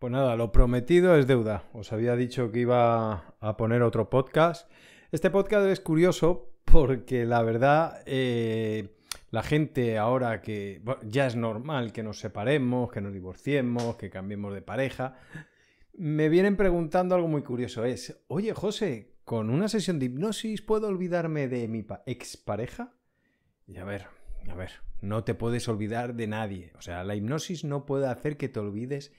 Pues nada, lo prometido es deuda. Os había dicho que iba a poner otro podcast. Este podcast es curioso porque la verdad eh, la gente ahora que ya es normal que nos separemos, que nos divorciemos, que cambiemos de pareja, me vienen preguntando algo muy curioso. Es, oye José, ¿con una sesión de hipnosis puedo olvidarme de mi expareja? Y a ver, a ver, no te puedes olvidar de nadie. O sea, la hipnosis no puede hacer que te olvides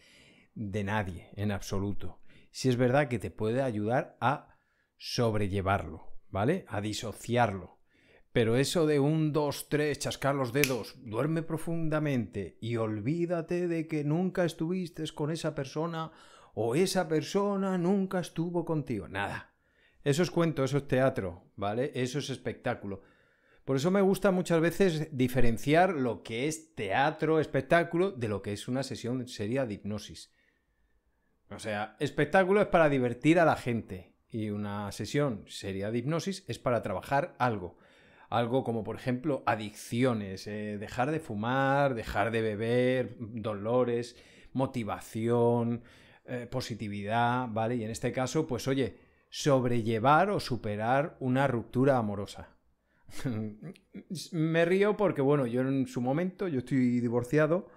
de nadie en absoluto. Si es verdad que te puede ayudar a sobrellevarlo, ¿vale? A disociarlo. Pero eso de un, dos, tres, chascar los dedos, duerme profundamente y olvídate de que nunca estuviste con esa persona o esa persona nunca estuvo contigo. Nada. Eso es cuento, eso es teatro, ¿vale? Eso es espectáculo. Por eso me gusta muchas veces diferenciar lo que es teatro, espectáculo, de lo que es una sesión seria de hipnosis. O sea, espectáculo es para divertir a la gente y una sesión seria de hipnosis es para trabajar algo. Algo como, por ejemplo, adicciones, eh, dejar de fumar, dejar de beber, dolores, motivación, eh, positividad, ¿vale? Y en este caso, pues oye, sobrellevar o superar una ruptura amorosa. Me río porque, bueno, yo en su momento, yo estoy divorciado,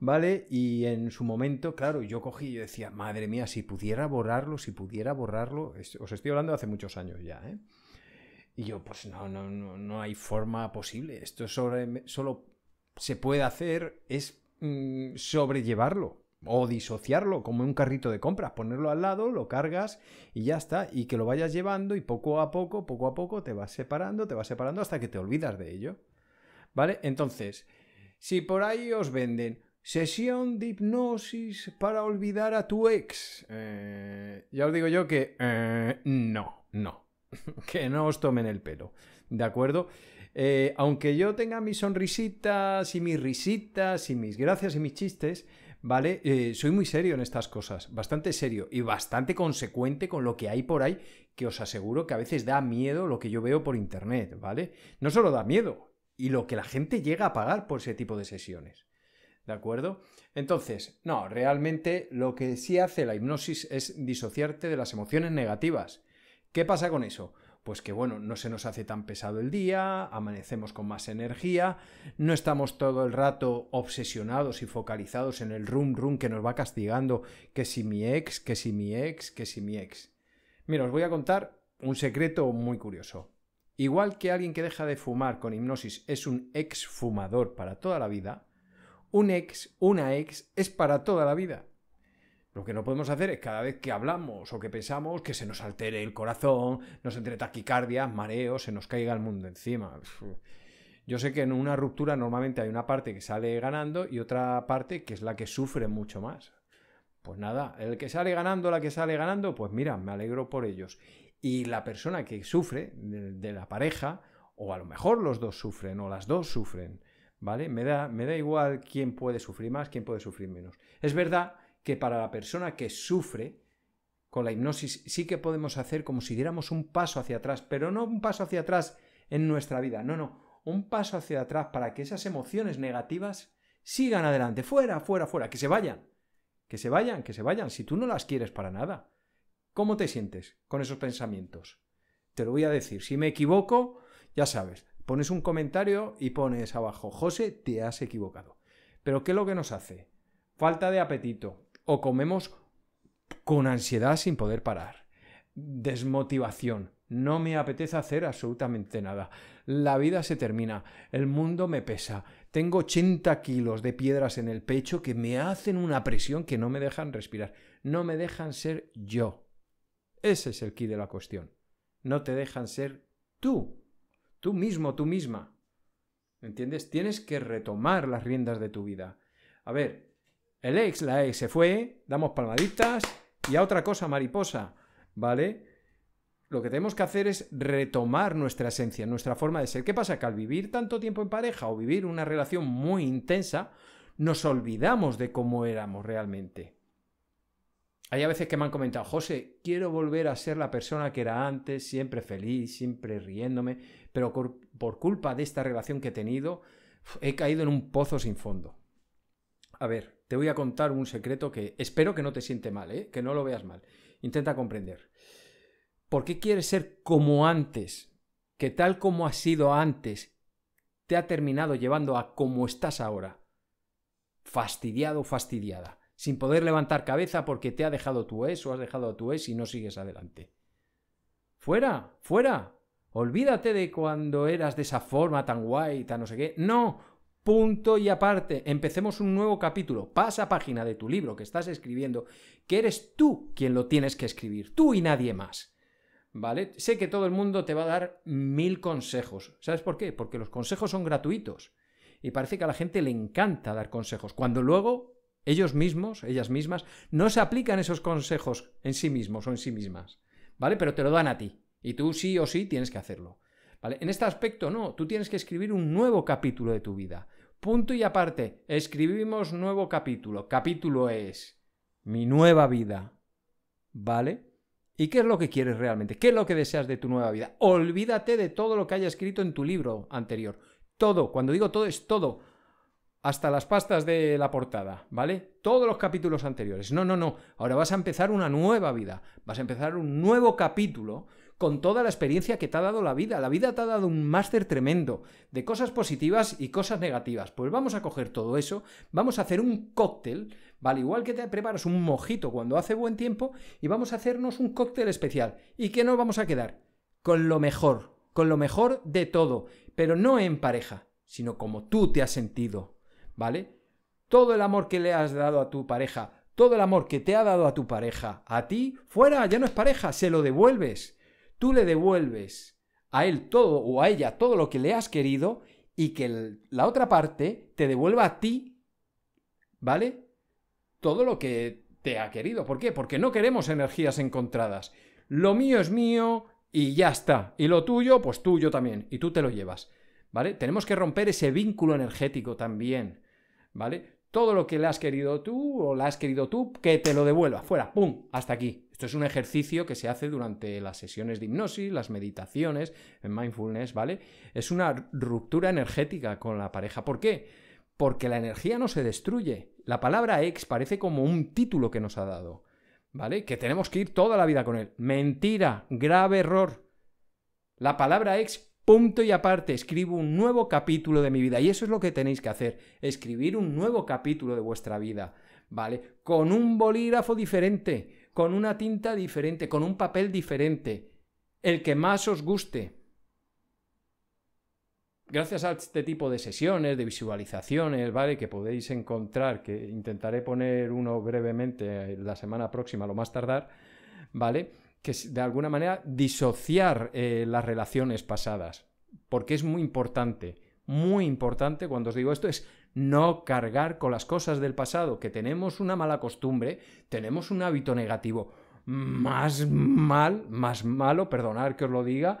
¿vale? Y en su momento, claro, yo cogí y decía, madre mía, si pudiera borrarlo, si pudiera borrarlo, os estoy hablando de hace muchos años ya, ¿eh? Y yo, pues no, no, no, no hay forma posible, esto sobre, solo se puede hacer es mm, sobrellevarlo o disociarlo como un carrito de compras, ponerlo al lado, lo cargas y ya está, y que lo vayas llevando y poco a poco, poco a poco te vas separando, te vas separando hasta que te olvidas de ello. ¿Vale? Entonces, si por ahí os venden Sesión de hipnosis para olvidar a tu ex. Eh, ya os digo yo que eh, no, no. que no os tomen el pelo. ¿De acuerdo? Eh, aunque yo tenga mis sonrisitas y mis risitas y mis gracias y mis chistes, ¿vale? soy muy serio en estas cosas, bastante serio y bastante consecuente con lo que hay por ahí, que os aseguro que a veces da miedo lo que yo veo por internet, ¿vale? No solo da miedo, y lo que la gente llega a pagar por ese tipo de sesiones. ¿De acuerdo? Entonces, no, realmente lo que sí hace la hipnosis es disociarte de las emociones negativas. ¿Qué pasa con eso? Pues que bueno, no se nos hace tan pesado el día, amanecemos con más energía, no estamos todo el rato obsesionados y focalizados en el rum rum que nos va castigando, que si mi ex, que si mi ex, que si mi ex. Mira, os voy a contar un secreto muy curioso. Igual que alguien que deja de fumar con hipnosis es un ex fumador para toda la vida, un ex, una ex, es para toda la vida. Lo que no podemos hacer es cada vez que hablamos o que pensamos que se nos altere el corazón, nos entre taquicardia, mareo, se nos caiga el mundo encima. Yo sé que en una ruptura normalmente hay una parte que sale ganando y otra parte que es la que sufre mucho más. Pues nada, el que sale ganando, la que sale ganando, pues mira, me alegro por ellos. Y la persona que sufre de la pareja, o a lo mejor los dos sufren, o las dos sufren, ¿vale? Me da, me da igual quién puede sufrir más, quién puede sufrir menos. Es verdad que para la persona que sufre, con la hipnosis sí que podemos hacer como si diéramos un paso hacia atrás, pero no un paso hacia atrás en nuestra vida, no, no, un paso hacia atrás para que esas emociones negativas sigan adelante, fuera, fuera, fuera, que se vayan, que se vayan, que se vayan, si tú no las quieres para nada. ¿Cómo te sientes con esos pensamientos? Te lo voy a decir, si me equivoco, ya sabes, Pones un comentario y pones abajo, José, te has equivocado. Pero ¿qué es lo que nos hace? Falta de apetito. O comemos con ansiedad sin poder parar. Desmotivación. No me apetece hacer absolutamente nada. La vida se termina. El mundo me pesa. Tengo 80 kilos de piedras en el pecho que me hacen una presión que no me dejan respirar. No me dejan ser yo. Ese es el key de la cuestión. No te dejan ser tú. Tú mismo, tú misma. ¿Entiendes? Tienes que retomar las riendas de tu vida. A ver, el ex, la ex se fue, damos palmaditas y a otra cosa, mariposa, ¿vale? Lo que tenemos que hacer es retomar nuestra esencia, nuestra forma de ser. ¿Qué pasa? Que al vivir tanto tiempo en pareja o vivir una relación muy intensa, nos olvidamos de cómo éramos realmente. Hay a veces que me han comentado, José, quiero volver a ser la persona que era antes, siempre feliz, siempre riéndome pero por culpa de esta relación que he tenido, he caído en un pozo sin fondo. A ver, te voy a contar un secreto que espero que no te siente mal, ¿eh? que no lo veas mal. Intenta comprender. ¿Por qué quieres ser como antes? Que tal como has sido antes, te ha terminado llevando a como estás ahora. Fastidiado, fastidiada. Sin poder levantar cabeza porque te ha dejado tu ex o has dejado a tu ex y no sigues adelante. Fuera, fuera. Olvídate de cuando eras de esa forma tan guay, tan no sé qué. No, punto y aparte. Empecemos un nuevo capítulo. Pasa página de tu libro que estás escribiendo, que eres tú quien lo tienes que escribir, tú y nadie más. ¿Vale? Sé que todo el mundo te va a dar mil consejos. ¿Sabes por qué? Porque los consejos son gratuitos. Y parece que a la gente le encanta dar consejos, cuando luego ellos mismos, ellas mismas, no se aplican esos consejos en sí mismos o en sí mismas. ¿Vale? Pero te lo dan a ti. Y tú sí o sí tienes que hacerlo. ¿Vale? En este aspecto no, tú tienes que escribir un nuevo capítulo de tu vida. Punto y aparte, escribimos nuevo capítulo. Capítulo es mi nueva vida. ¿Vale? ¿Y qué es lo que quieres realmente? ¿Qué es lo que deseas de tu nueva vida? Olvídate de todo lo que haya escrito en tu libro anterior. Todo, cuando digo todo es todo. Hasta las pastas de la portada, ¿vale? Todos los capítulos anteriores. No, no, no. Ahora vas a empezar una nueva vida. Vas a empezar un nuevo capítulo con toda la experiencia que te ha dado la vida. La vida te ha dado un máster tremendo de cosas positivas y cosas negativas. Pues vamos a coger todo eso, vamos a hacer un cóctel, ¿vale? Igual que te preparas un mojito cuando hace buen tiempo, y vamos a hacernos un cóctel especial. ¿Y qué nos vamos a quedar? Con lo mejor, con lo mejor de todo, pero no en pareja, sino como tú te has sentido, ¿vale? Todo el amor que le has dado a tu pareja, todo el amor que te ha dado a tu pareja, a ti, fuera, ya no es pareja, se lo devuelves tú le devuelves a él todo o a ella todo lo que le has querido y que la otra parte te devuelva a ti, ¿vale? Todo lo que te ha querido. ¿Por qué? Porque no queremos energías encontradas. Lo mío es mío y ya está. Y lo tuyo, pues tuyo también. Y tú te lo llevas. ¿Vale? Tenemos que romper ese vínculo energético también. ¿Vale? todo lo que le has querido tú o la has querido tú, que te lo devuelva, fuera, ¡pum!, hasta aquí. Esto es un ejercicio que se hace durante las sesiones de hipnosis, las meditaciones, en mindfulness, ¿vale? Es una ruptura energética con la pareja. ¿Por qué? Porque la energía no se destruye. La palabra ex parece como un título que nos ha dado, ¿vale? Que tenemos que ir toda la vida con él. Mentira, grave error. La palabra ex punto y aparte, escribo un nuevo capítulo de mi vida. Y eso es lo que tenéis que hacer, escribir un nuevo capítulo de vuestra vida, ¿vale? Con un bolígrafo diferente, con una tinta diferente, con un papel diferente, el que más os guste. Gracias a este tipo de sesiones, de visualizaciones, ¿vale? Que podéis encontrar, que intentaré poner uno brevemente eh, la semana próxima, lo más tardar, ¿vale? que de alguna manera disociar eh, las relaciones pasadas, porque es muy importante, muy importante cuando os digo esto, es no cargar con las cosas del pasado, que tenemos una mala costumbre, tenemos un hábito negativo, más mal, más malo, perdonad que os lo diga,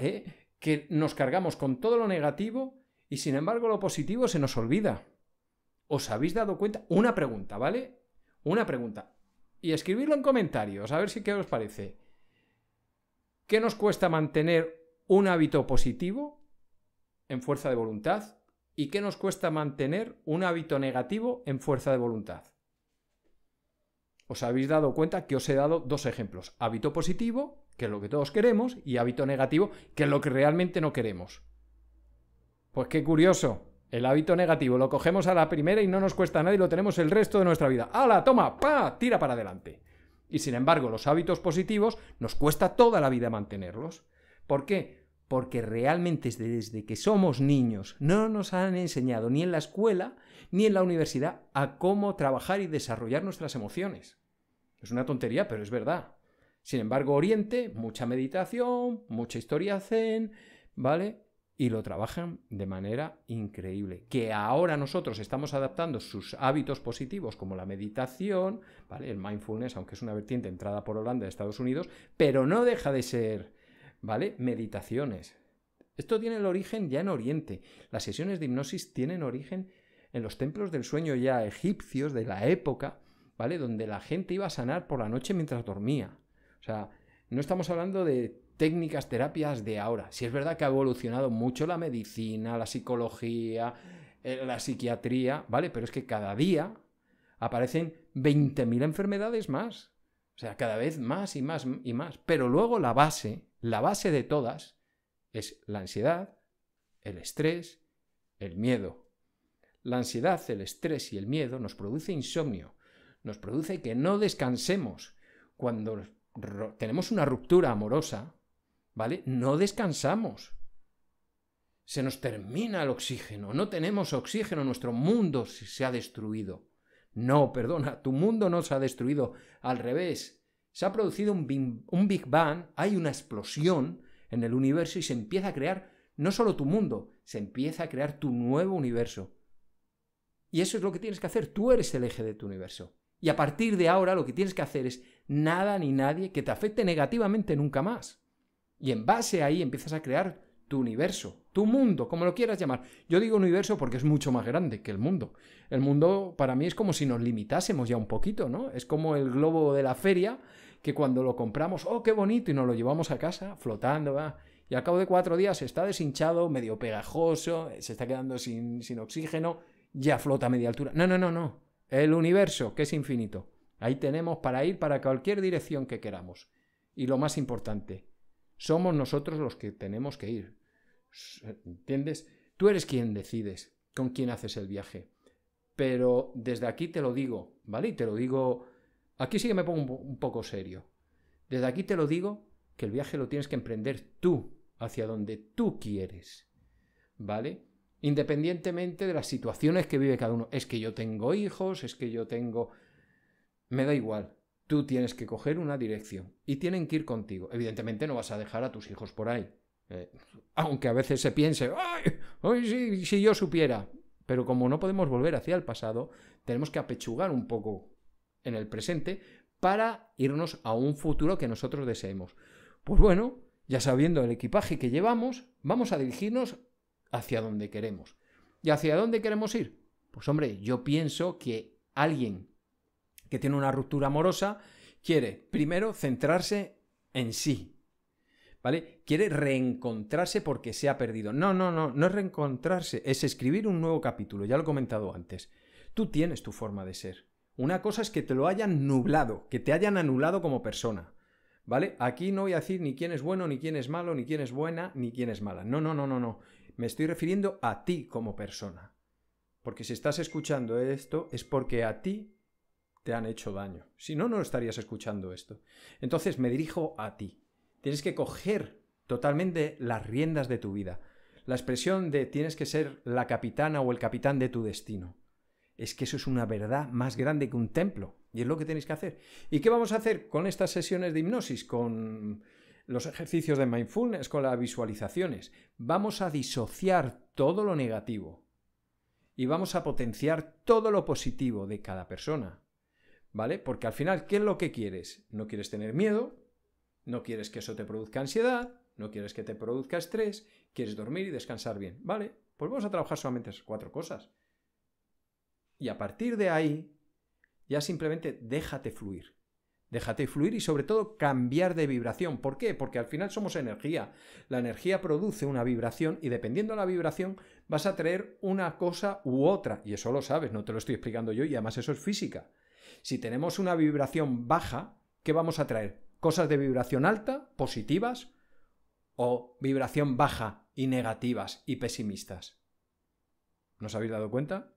eh, que nos cargamos con todo lo negativo y sin embargo lo positivo se nos olvida. ¿Os habéis dado cuenta? Una pregunta, ¿vale? Una pregunta y escribirlo en comentarios, a ver si qué os parece. ¿Qué nos cuesta mantener un hábito positivo en fuerza de voluntad? ¿Y qué nos cuesta mantener un hábito negativo en fuerza de voluntad? Os habéis dado cuenta que os he dado dos ejemplos. Hábito positivo, que es lo que todos queremos, y hábito negativo, que es lo que realmente no queremos. Pues qué curioso. El hábito negativo lo cogemos a la primera y no nos cuesta nada y lo tenemos el resto de nuestra vida. ¡Hala, toma! ¡Pa! Tira para adelante. Y sin embargo, los hábitos positivos nos cuesta toda la vida mantenerlos. ¿Por qué? Porque realmente desde que somos niños no nos han enseñado ni en la escuela ni en la universidad a cómo trabajar y desarrollar nuestras emociones. Es una tontería, pero es verdad. Sin embargo, Oriente, mucha meditación, mucha historia zen, ¿vale? y lo trabajan de manera increíble. Que ahora nosotros estamos adaptando sus hábitos positivos como la meditación, ¿vale? el mindfulness, aunque es una vertiente entrada por Holanda de Estados Unidos, pero no deja de ser ¿vale? meditaciones. Esto tiene el origen ya en Oriente. Las sesiones de hipnosis tienen origen en los templos del sueño ya egipcios de la época, ¿vale? Donde la gente iba a sanar por la noche mientras dormía. O sea, no estamos hablando de técnicas, terapias de ahora. Si es verdad que ha evolucionado mucho la medicina, la psicología, eh, la psiquiatría, ¿vale? Pero es que cada día aparecen 20.000 enfermedades más. O sea, cada vez más y más y más. Pero luego la base, la base de todas, es la ansiedad, el estrés, el miedo. La ansiedad, el estrés y el miedo nos produce insomnio, nos produce que no descansemos. Cuando tenemos una ruptura amorosa, ¿vale? No descansamos. Se nos termina el oxígeno, no tenemos oxígeno, nuestro mundo se ha destruido. No, perdona, tu mundo no se ha destruido, al revés, se ha producido un Big, un Big Bang, hay una explosión en el universo y se empieza a crear no solo tu mundo, se empieza a crear tu nuevo universo. Y eso es lo que tienes que hacer, tú eres el eje de tu universo. Y a partir de ahora lo que tienes que hacer es nada ni nadie que te afecte negativamente nunca más. Y en base ahí empiezas a crear tu universo, tu mundo, como lo quieras llamar. Yo digo universo porque es mucho más grande que el mundo. El mundo para mí es como si nos limitásemos ya un poquito, ¿no? Es como el globo de la feria que cuando lo compramos, oh, qué bonito, y nos lo llevamos a casa flotando, va. Y al cabo de cuatro días está deshinchado, medio pegajoso, se está quedando sin, sin oxígeno, ya flota a media altura. No, no, no, no. El universo, que es infinito. Ahí tenemos para ir para cualquier dirección que queramos. Y lo más importante, somos nosotros los que tenemos que ir. ¿Entiendes? Tú eres quien decides con quién haces el viaje. Pero desde aquí te lo digo, ¿vale? Y te lo digo, aquí sí que me pongo un poco serio. Desde aquí te lo digo que el viaje lo tienes que emprender tú, hacia donde tú quieres, ¿vale? Independientemente de las situaciones que vive cada uno. Es que yo tengo hijos, es que yo tengo... Me da igual. Tú tienes que coger una dirección y tienen que ir contigo. Evidentemente no vas a dejar a tus hijos por ahí. Eh, aunque a veces se piense, ¡ay! ay si yo supiera! Pero como no podemos volver hacia el pasado, tenemos que apechugar un poco en el presente para irnos a un futuro que nosotros deseemos. Pues bueno, ya sabiendo el equipaje que llevamos, vamos a dirigirnos hacia donde queremos. ¿Y hacia dónde queremos ir? Pues hombre, yo pienso que alguien que tiene una ruptura amorosa, quiere primero centrarse en sí, ¿vale? Quiere reencontrarse porque se ha perdido. No, no, no, no es reencontrarse, es escribir un nuevo capítulo, ya lo he comentado antes. Tú tienes tu forma de ser. Una cosa es que te lo hayan nublado, que te hayan anulado como persona. ¿Vale? Aquí no voy a decir ni quién es bueno, ni quién es malo, ni quién es buena, ni quién es mala. No, no, no, no, no. Me estoy refiriendo a ti como persona. Porque si estás escuchando esto es porque a ti te han hecho daño. Si no, no estarías escuchando esto. Entonces me dirijo a ti. Tienes que coger totalmente las riendas de tu vida. La expresión de tienes que ser la capitana o el capitán de tu destino. Es que eso es una verdad más grande que un templo. Y es lo que tenéis que hacer. ¿Y qué vamos a hacer con estas sesiones de hipnosis? Con los ejercicios de mindfulness, con las visualizaciones. Vamos a disociar todo lo negativo. Y vamos a potenciar todo lo positivo de cada persona ¿vale? Porque al final, ¿qué es lo que quieres? No quieres tener miedo, no quieres que eso te produzca ansiedad, no quieres que te produzca estrés, quieres dormir y descansar bien, ¿vale? Pues vamos a trabajar solamente esas cuatro cosas. Y a partir de ahí, ya simplemente déjate fluir. Déjate fluir y sobre todo cambiar de vibración. ¿Por qué? Porque al final somos energía. La energía produce una vibración y dependiendo de la vibración vas a traer una cosa u otra. Y eso lo sabes, no te lo estoy explicando yo y además eso es física. Si tenemos una vibración baja, ¿qué vamos a traer? ¿Cosas de vibración alta, positivas, o vibración baja y negativas y pesimistas? ¿No os habéis dado cuenta?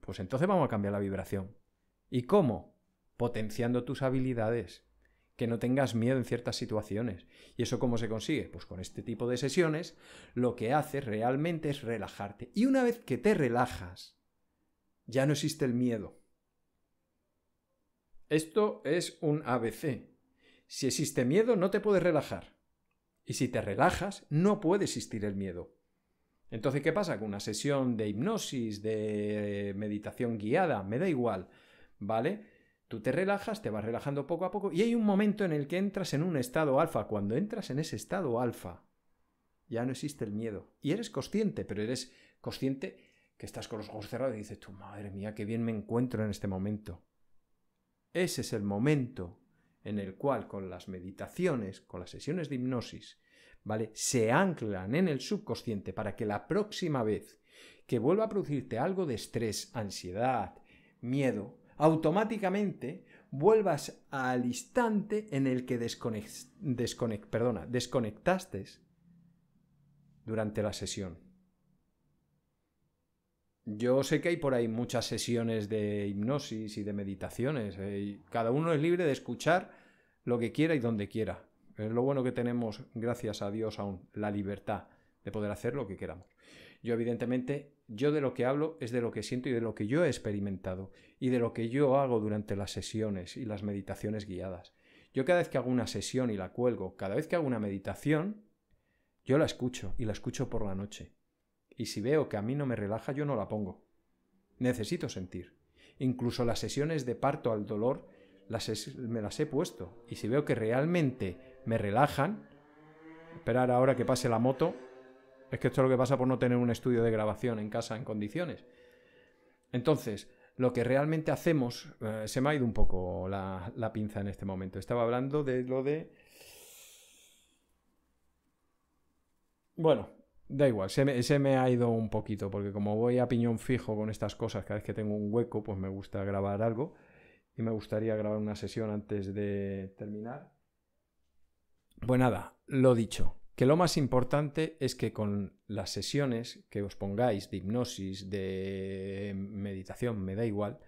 Pues entonces vamos a cambiar la vibración. ¿Y cómo? Potenciando tus habilidades, que no tengas miedo en ciertas situaciones. ¿Y eso cómo se consigue? Pues con este tipo de sesiones lo que haces realmente es relajarte. Y una vez que te relajas, ya no existe el miedo. Esto es un ABC. Si existe miedo, no te puedes relajar. Y si te relajas, no puede existir el miedo. Entonces, ¿qué pasa? Con una sesión de hipnosis, de meditación guiada, me da igual, ¿vale? Tú te relajas, te vas relajando poco a poco y hay un momento en el que entras en un estado alfa. Cuando entras en ese estado alfa, ya no existe el miedo. Y eres consciente, pero eres consciente que estás con los ojos cerrados y dices, tu madre mía, qué bien me encuentro en este momento. Ese es el momento en el cual con las meditaciones, con las sesiones de hipnosis, ¿vale? Se anclan en el subconsciente para que la próxima vez que vuelva a producirte algo de estrés, ansiedad, miedo, automáticamente vuelvas al instante en el que desconectaste durante la sesión. Yo sé que hay por ahí muchas sesiones de hipnosis y de meditaciones. Eh, cada uno es libre de escuchar lo que quiera y donde quiera. Es lo bueno que tenemos, gracias a Dios aún, la libertad de poder hacer lo que queramos. Yo evidentemente, yo de lo que hablo es de lo que siento y de lo que yo he experimentado y de lo que yo hago durante las sesiones y las meditaciones guiadas. Yo cada vez que hago una sesión y la cuelgo, cada vez que hago una meditación, yo la escucho y la escucho por la noche. Y si veo que a mí no me relaja, yo no la pongo. Necesito sentir. Incluso las sesiones de parto al dolor las me las he puesto. Y si veo que realmente me relajan, esperar ahora que pase la moto, es que esto es lo que pasa por no tener un estudio de grabación en casa en condiciones. Entonces, lo que realmente hacemos, eh, se me ha ido un poco la pinza en este momento. Estaba hablando de lo de... Bueno, Da igual, se me, me, ha ido un poquito, porque como voy a piñón fijo con estas cosas, cada vez que tengo un hueco, pues me gusta grabar algo. Y me gustaría grabar una sesión antes de terminar. Pues nada, lo dicho, que lo más importante es que con las sesiones que os pongáis de hipnosis, de meditación, me da igual,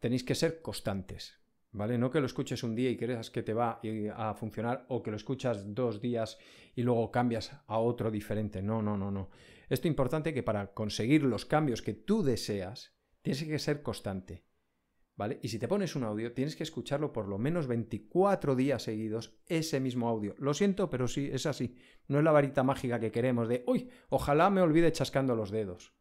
tenéis que ser constantes. ¿vale? No que lo escuches un día y creas que te va eh, a funcionar o que lo escuchas dos días y luego cambias a otro diferente. No, no, no, no. Esto es importante que para conseguir los cambios que tú deseas, tienes que ser constante. ¿Vale? Y si te pones un audio, tienes que escucharlo por lo menos 24 días seguidos, ese mismo audio. Lo siento, pero sí, es así. No es la varita mágica que queremos de, uy, ojalá me olvide chascando los dedos.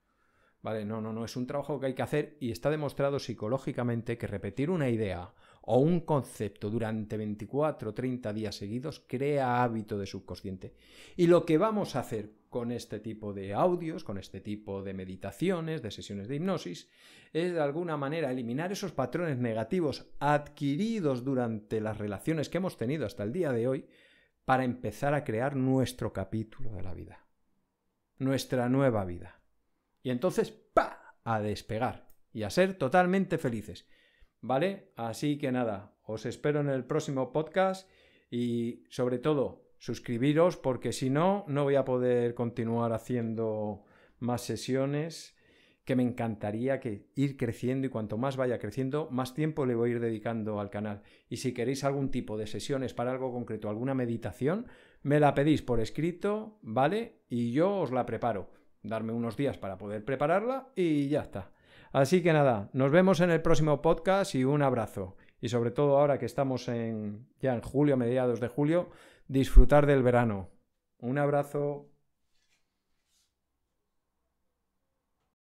¿Vale? No, no, no, es un trabajo que hay que hacer y está demostrado psicológicamente que repetir una idea o un concepto durante 24 o 30 días seguidos crea hábito de subconsciente. Y lo que vamos a hacer con este tipo de audios, con este tipo de meditaciones, de sesiones de hipnosis, es de alguna manera eliminar esos patrones negativos adquiridos durante las relaciones que hemos tenido hasta el día de hoy para empezar a crear nuestro capítulo de la vida, nuestra nueva vida. Y entonces, ¡pa! a despegar y a ser totalmente felices. ¿vale? Así que nada, os espero en el próximo podcast y sobre todo suscribiros porque si no, no voy a poder continuar haciendo más sesiones que me encantaría que ir creciendo y cuanto más vaya creciendo, más tiempo le voy a ir dedicando al canal. Y si queréis algún tipo de sesiones para algo concreto, alguna meditación, me la pedís por escrito, ¿vale? Y yo os la preparo. Darme unos días para poder prepararla y ya está. Así que nada, nos vemos en el próximo podcast y un abrazo. Y sobre todo ahora que estamos en, ya en julio, mediados de julio, disfrutar del verano. Un abrazo.